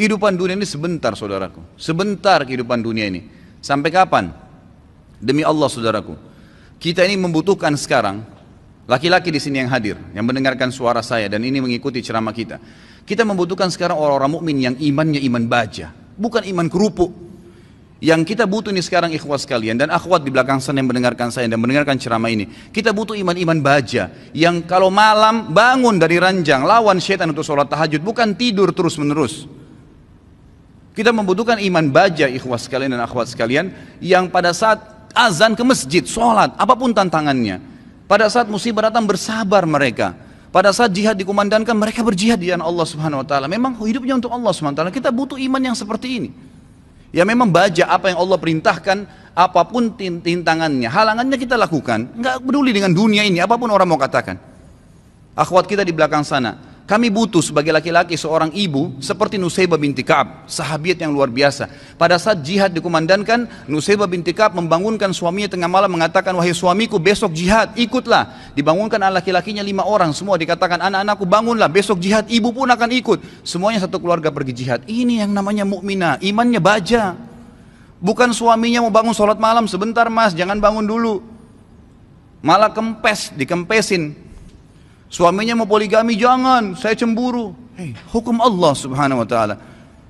Kehidupan dunia ini sebentar saudaraku. Sebentar kehidupan dunia ini. Sampai kapan? Demi Allah saudaraku. Kita ini membutuhkan sekarang laki-laki di sini yang hadir, yang mendengarkan suara saya dan ini mengikuti ceramah kita. Kita membutuhkan sekarang orang-orang mukmin yang imannya iman baja, bukan iman kerupuk. Yang kita butuh ini sekarang ikhwas kalian dan akhwat di belakang sana yang mendengarkan saya dan mendengarkan ceramah ini. Kita butuh iman-iman baja yang kalau malam bangun dari ranjang lawan setan untuk sholat tahajud bukan tidur terus menerus. Kita membutuhkan iman baja ikhwas sekalian dan akhwat sekalian yang pada saat azan ke masjid, sholat, apapun tantangannya. Pada saat musibah datang bersabar mereka. Pada saat jihad dikumandangkan mereka berjihad di jalan Allah Subhanahu wa taala. Memang hidupnya untuk Allah Subhanahu wa taala. Kita butuh iman yang seperti ini. Ya memang baja apa yang Allah perintahkan, apapun tintangannya, halangannya kita lakukan. Enggak peduli dengan dunia ini, apapun orang mau katakan. Akhwat kita di belakang sana, kami butuh sebagai laki-laki seorang ibu seperti Nusaybah binti Ka'ab, sahabiat yang luar biasa. Pada saat jihad dikumandangkan, Nusaybah binti Ka'ab membangunkan suaminya tengah malam mengatakan, "Wahai suamiku, besok jihad, ikutlah." Dibangunkan anak laki-lakinya lima orang, semua dikatakan, "Anak-anakku, bangunlah, besok jihad, ibu pun akan ikut." Semuanya satu keluarga pergi jihad. Ini yang namanya mukminah, imannya baja. Bukan suaminya mau bangun sholat malam, sebentar mas, jangan bangun dulu. Malah kempes, dikempesin, Suaminya mau poligami jangan, saya cemburu. Hey, eh, hukum Allah Subhanahu wa taala.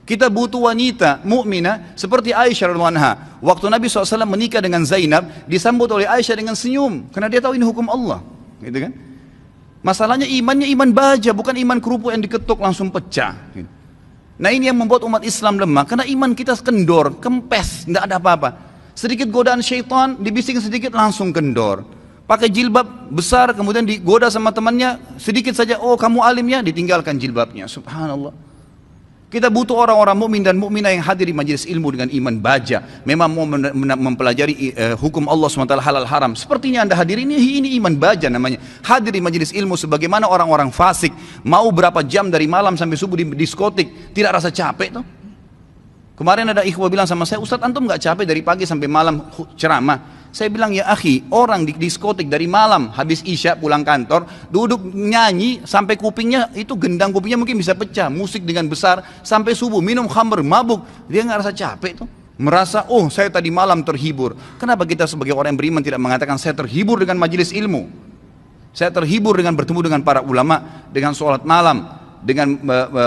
Kita butuh wanita mukminah seperti Aisyah radhiyallahu anha. Waktu Nabi SAW menikah dengan Zainab, disambut oleh Aisyah dengan senyum karena dia tahu ini hukum Allah, gitu kan? Masalahnya imannya iman baja, bukan iman kerupuk yang diketuk langsung pecah. Nah ini yang membuat umat Islam lemah karena iman kita kendor, kempes, tidak ada apa-apa. Sedikit godaan syaitan, dibising sedikit langsung kendor pakai jilbab besar kemudian digoda sama temannya sedikit saja oh kamu alim ya ditinggalkan jilbabnya subhanallah kita butuh orang-orang mukmin dan mukminah yang hadir di majelis ilmu dengan iman baja memang mau mempelajari uh, hukum Allah SWT halal haram sepertinya anda hadir ini ini iman baja namanya hadir di majelis ilmu sebagaimana orang-orang fasik mau berapa jam dari malam sampai subuh di diskotik tidak rasa capek tuh kemarin ada ikhwah bilang sama saya Ustadz antum nggak capek dari pagi sampai malam ceramah saya bilang, ya akhi, orang di diskotik dari malam habis isya pulang kantor, duduk nyanyi sampai kupingnya, itu gendang kupingnya mungkin bisa pecah, musik dengan besar, sampai subuh, minum khamber, mabuk, dia nggak rasa capek tuh. Merasa, oh saya tadi malam terhibur. Kenapa kita sebagai orang yang beriman tidak mengatakan saya terhibur dengan majelis ilmu? Saya terhibur dengan bertemu dengan para ulama, dengan sholat malam, dengan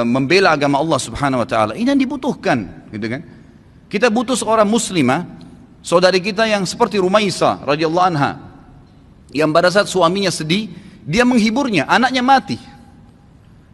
membela agama Allah Subhanahu wa taala. Ini yang dibutuhkan, gitu kan? Kita butuh seorang muslimah Saudari kita yang seperti Rumaisa radhiyallahu anha yang pada saat suaminya sedih, dia menghiburnya, anaknya mati.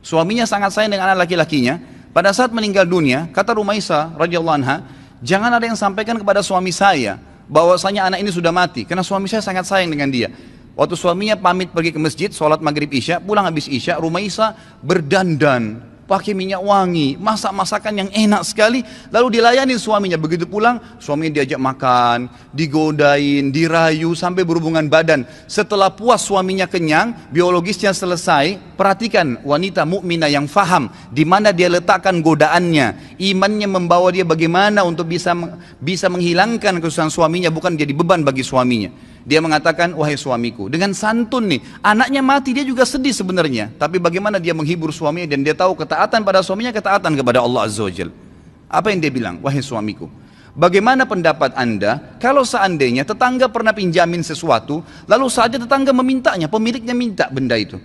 Suaminya sangat sayang dengan anak laki-lakinya. Pada saat meninggal dunia, kata Rumaisa radhiyallahu anha, jangan ada yang sampaikan kepada suami saya bahwasanya anak ini sudah mati karena suami saya sangat sayang dengan dia. Waktu suaminya pamit pergi ke masjid, sholat maghrib isya, pulang habis isya, Rumaisa berdandan, pakai minyak wangi, masak masakan yang enak sekali, lalu dilayani suaminya. Begitu pulang, suaminya diajak makan, digodain, dirayu sampai berhubungan badan. Setelah puas suaminya kenyang, biologisnya selesai, perhatikan wanita mukmina yang faham di mana dia letakkan godaannya, imannya membawa dia bagaimana untuk bisa bisa menghilangkan kesusahan suaminya bukan jadi beban bagi suaminya. Dia mengatakan, wahai suamiku, dengan santun nih, anaknya mati dia juga sedih sebenarnya. Tapi bagaimana dia menghibur suaminya dan dia tahu ketaatan pada suaminya, ketaatan kepada Allah Azza wa Apa yang dia bilang, wahai suamiku, Bagaimana pendapat Anda kalau seandainya tetangga pernah pinjamin sesuatu, lalu saja tetangga memintanya, pemiliknya minta benda itu?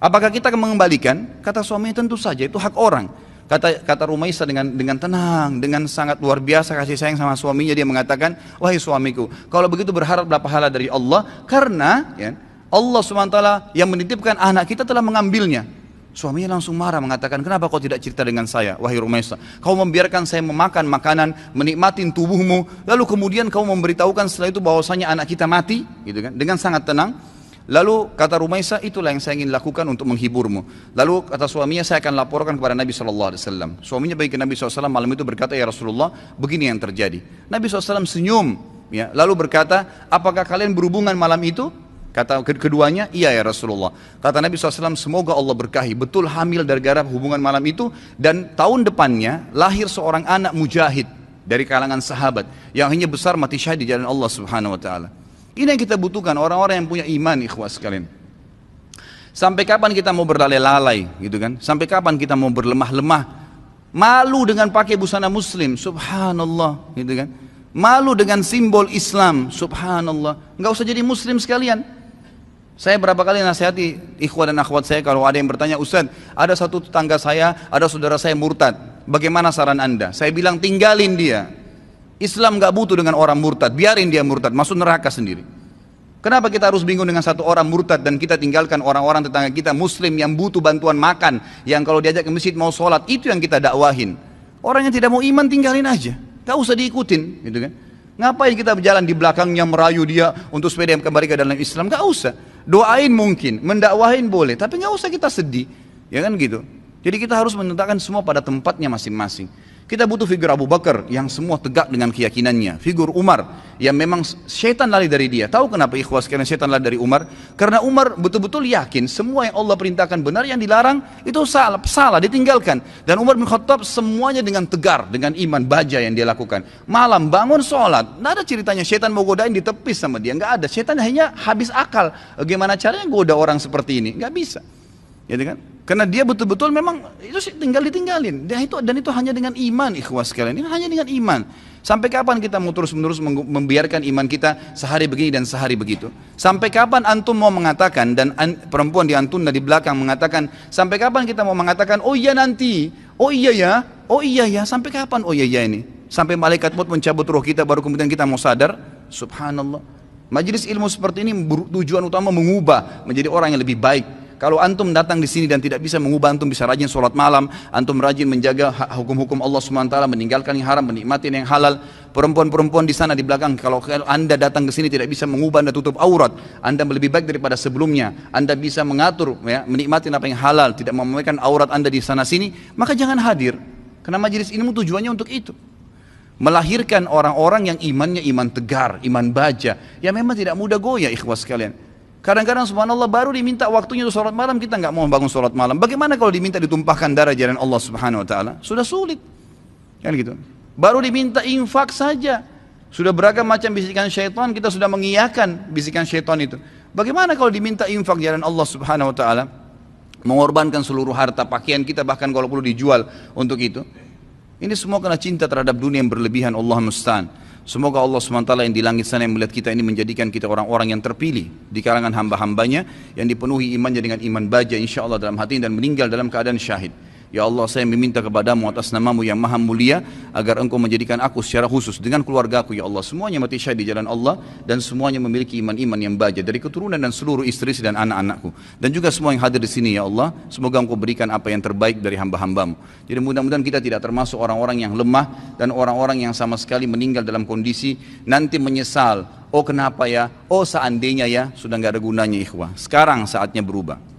Apakah kita akan mengembalikan? Kata suaminya tentu saja, itu hak orang. Kata kata Rumaisa dengan dengan tenang, dengan sangat luar biasa kasih sayang sama suaminya dia mengatakan, "Wahai suamiku, kalau begitu berharap berapa pahala dari Allah karena ya, Allah SWT yang menitipkan anak kita telah mengambilnya." Suaminya langsung marah mengatakan, kenapa kau tidak cerita dengan saya, wahai Rumaisa? Kau membiarkan saya memakan makanan, menikmati tubuhmu, lalu kemudian kau memberitahukan setelah itu bahwasanya anak kita mati, gitu kan? Dengan sangat tenang. Lalu kata Rumaisa, itulah yang saya ingin lakukan untuk menghiburmu. Lalu kata suaminya, saya akan laporkan kepada Nabi Shallallahu Alaihi Wasallam. Suaminya bagi ke Nabi Wasallam malam itu berkata, Ya Rasulullah, begini yang terjadi. Nabi Shallallahu Alaihi Wasallam senyum, ya, lalu berkata, apakah kalian berhubungan malam itu? Kata keduanya, iya ya Rasulullah. Kata Nabi Alaihi Wasallam semoga Allah berkahi. Betul hamil dari gara hubungan malam itu. Dan tahun depannya lahir seorang anak mujahid dari kalangan sahabat. Yang hanya besar mati syahid di jalan Allah Subhanahu Wa Ta'ala. Ini yang kita butuhkan orang-orang yang punya iman ikhwas sekalian. Sampai kapan kita mau berlalai-lalai gitu kan? Sampai kapan kita mau berlemah-lemah? Malu dengan pakai busana muslim, subhanallah gitu kan? Malu dengan simbol Islam, subhanallah. Enggak usah jadi muslim sekalian. Saya berapa kali nasihati ikhwan dan akhwat saya kalau ada yang bertanya, Ustaz, ada satu tetangga saya, ada saudara saya murtad. Bagaimana saran Anda? Saya bilang tinggalin dia. Islam gak butuh dengan orang murtad, biarin dia murtad, masuk neraka sendiri. Kenapa kita harus bingung dengan satu orang murtad dan kita tinggalkan orang-orang tetangga kita muslim yang butuh bantuan makan, yang kalau diajak ke masjid mau sholat, itu yang kita dakwahin. Orang yang tidak mau iman tinggalin aja, gak usah diikutin, gitu kan. Ngapain kita berjalan di belakangnya merayu dia untuk sepeda yang kembali ke dalam Islam? Gak usah. Doain mungkin, mendakwahin boleh, tapi gak usah kita sedih. Ya kan gitu. Jadi kita harus menentukan semua pada tempatnya masing-masing. Kita butuh figur Abu Bakar yang semua tegak dengan keyakinannya. Figur Umar yang memang setan lari dari dia. Tahu kenapa ikhwas karena setan lari dari Umar? Karena Umar betul-betul yakin semua yang Allah perintahkan benar yang dilarang itu salah, salah ditinggalkan. Dan Umar bin Khattab semuanya dengan tegar, dengan iman baja yang dia lakukan. Malam bangun sholat, nggak ada ceritanya setan mau godain ditepis sama dia, nggak ada. Setan hanya habis akal. Bagaimana caranya goda orang seperti ini? Nggak bisa. Ya kan? Karena dia betul-betul memang itu tinggal ditinggalin. Dan itu dan itu hanya dengan iman ikhwas sekalian. Ini hanya dengan iman. Sampai kapan kita mau terus-menerus membiarkan iman kita sehari begini dan sehari begitu? Sampai kapan antum mau mengatakan dan an, perempuan di antum dari belakang mengatakan, sampai kapan kita mau mengatakan, "Oh iya nanti, oh iya ya, oh iya ya." Sampai kapan oh iya ya ini? Sampai malaikat maut mencabut roh kita baru kemudian kita mau sadar? Subhanallah. Majelis ilmu seperti ini tujuan utama mengubah menjadi orang yang lebih baik, kalau antum datang di sini dan tidak bisa mengubah antum bisa rajin sholat malam, antum rajin menjaga hukum-hukum Allah SWT, meninggalkan yang haram, menikmati yang halal. Perempuan-perempuan di sana di belakang, kalau anda datang ke sini tidak bisa mengubah anda tutup aurat, anda lebih baik daripada sebelumnya. Anda bisa mengatur, ya, menikmati apa yang halal, tidak memamerkan aurat anda di sana sini, maka jangan hadir. Karena majelis ini tujuannya untuk itu melahirkan orang-orang yang imannya iman tegar, iman baja, yang memang tidak mudah goyah ikhwas kalian. Kadang-kadang subhanallah baru diminta waktunya untuk sholat malam, kita nggak mau bangun sholat malam. Bagaimana kalau diminta ditumpahkan darah jalan Allah subhanahu wa ta'ala? Sudah sulit. Kan gitu. Baru diminta infak saja. Sudah beragam macam bisikan syaitan, kita sudah mengiyakan bisikan syaitan itu. Bagaimana kalau diminta infak jalan Allah subhanahu wa ta'ala? Mengorbankan seluruh harta, pakaian kita bahkan kalau perlu dijual untuk itu. Ini semua karena cinta terhadap dunia yang berlebihan Allah musta'an. Semoga Allah SWT yang di langit sana yang melihat kita ini menjadikan kita orang-orang yang terpilih di kalangan hamba-hambanya yang dipenuhi imannya dengan iman baja insya Allah dalam hati dan meninggal dalam keadaan syahid. Ya Allah saya meminta kepadamu atas namamu yang maha mulia agar engkau menjadikan aku secara khusus dengan keluarga aku ya Allah semuanya mati syahid di jalan Allah dan semuanya memiliki iman-iman yang baja dari keturunan dan seluruh istri dan anak-anakku dan juga semua yang hadir di sini ya Allah semoga engkau berikan apa yang terbaik dari hamba-hambamu jadi mudah-mudahan kita tidak termasuk orang-orang yang lemah dan orang-orang yang sama sekali meninggal dalam kondisi nanti menyesal oh kenapa ya oh seandainya ya sudah nggak ada gunanya ikhwah sekarang saatnya berubah